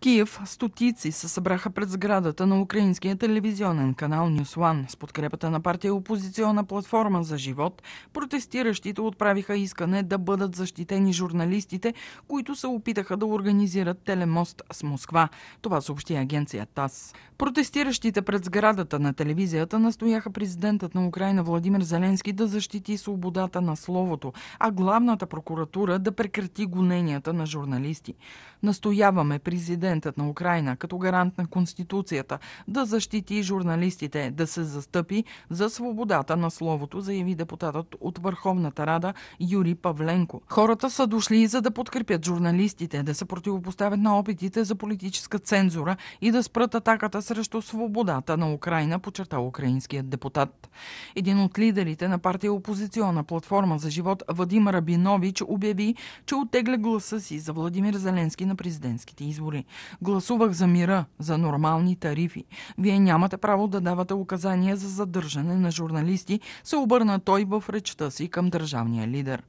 Киев стотици се събраха пред сградата на украинския телевизионен канал News One. С подкрепата на партия Опозиционна платформа за живот, протестиращите отправиха искане да бъдат защитени журналистите, които се опитаха да организират телемост с Москва. Това съобщи агенция ТАС. Протестиращите пред сградата на телевизията настояха президентът на Украина Владимир Зеленски да защити свободата на словото, а главната прокуратура да прекрати гоненията на журналисти. Настояваме президент президентът на Украина като гарант на Конституцията да защити журналистите, да се застъпи за свободата на словото, заяви депутатът от Върховната Рада Юрий Павленко. Хората са дошли за да подкрепят журналистите, да се противопоставят на опитите за политическа цензура и да спрат атаката срещу свободата на Украина, подчерта украинският депутат. Един от лидерите на партия опозиционна платформа за живот Вадим Рабинович обяви, че оттегля гласа си за Владимир Зеленски на президентските избори. Гласувах за мира, за нормални тарифи. Вие нямате право да давате указания за задържане на журналисти, се обърна той в речта си към държавния лидер.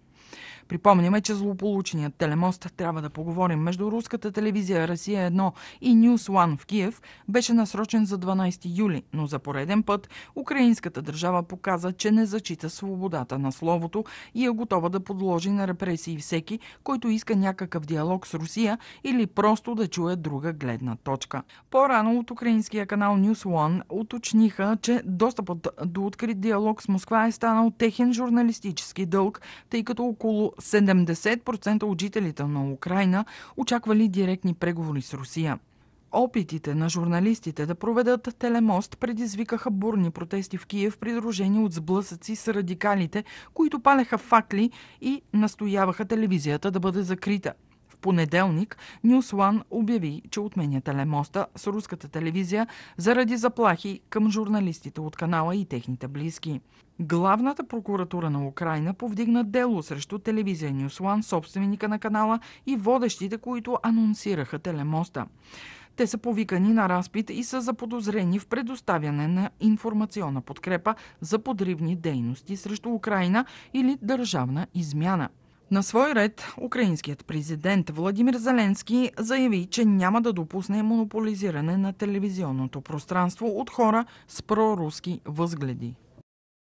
Припомняме, че злополучният телемост трябва да поговорим между руската телевизия Русия 1 и News One в Киев беше насрочен за 12 юли, но за пореден път украинската държава показа, че не зачита свободата на словото и е готова да подложи на репресии всеки, който иска някакъв диалог с Русия или просто да чуе друга гледна точка. По-рано от украинския канал News One уточниха, че достъпът до открит диалог с Москва е станал техен журналистически дълг, тъй като около 70% от жителите на Украина очаквали директни преговори с Русия. Опитите на журналистите да проведат телемост предизвикаха бурни протести в Киев, придружени от сблъсъци с радикалите, които палеха факли и настояваха телевизията да бъде закрита – понеделник Нюслан обяви, че отменя телемоста с руската телевизия заради заплахи към журналистите от канала и техните близки. Главната прокуратура на Украина повдигна дело срещу телевизия Нюслан, собственика на канала и водещите, които анонсираха телемоста. Те са повикани на разпит и са заподозрени в предоставяне на информационна подкрепа за подривни дейности срещу Украина или държавна измяна. На свой ред, украинският президент Владимир Зеленски заяви, че няма да допусне монополизиране на телевизионното пространство от хора с проруски възгледи.